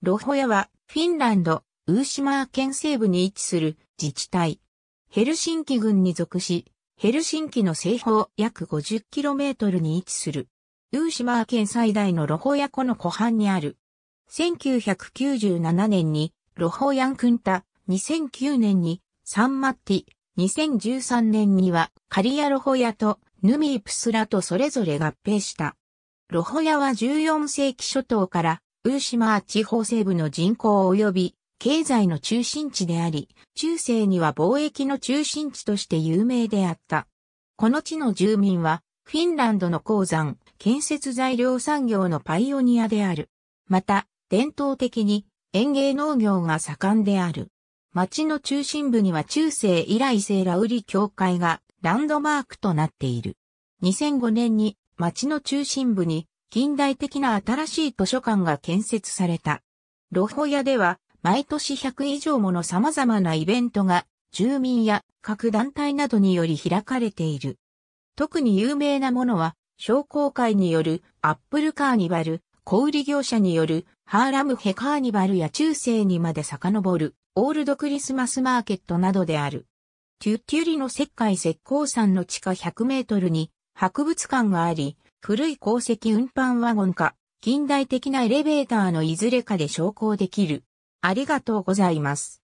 ロホヤは、フィンランド、ウーシマー県西部に位置する自治体。ヘルシンキ郡に属し、ヘルシンキの西方約 50km に位置する。ウーシマー県最大のロホヤ湖の湖畔にある。1997年にロホヤンクンタ、2009年にサンマッティ、2013年にはカリアロホヤとヌミープスラとそれぞれ合併した。ロホヤは14世紀初頭からウーシマー地方西部の人口及び経済の中心地であり、中世には貿易の中心地として有名であった。この地の住民は、フィンランドの鉱山、建設材料産業のパイオニアである。また、伝統的に園芸農業が盛んである。町の中心部には中世以来聖ラウリ教会がランドマークとなっている。2005年に町の中心部に近代的な新しい図書館が建設された。ロホヤでは毎年100以上もの様々なイベントが住民や各団体などにより開かれている。特に有名なものは商工会によるアップルカーニバル、小売業者によるハーラムヘカーニバルや中世にまで遡るオールドクリスマスマーケットなどである。テュッテュリの石灰石膏山の地下100メートルに博物館があり、古い鉱石運搬ワゴンか、近代的なエレベーターのいずれかで昇降できる。ありがとうございます。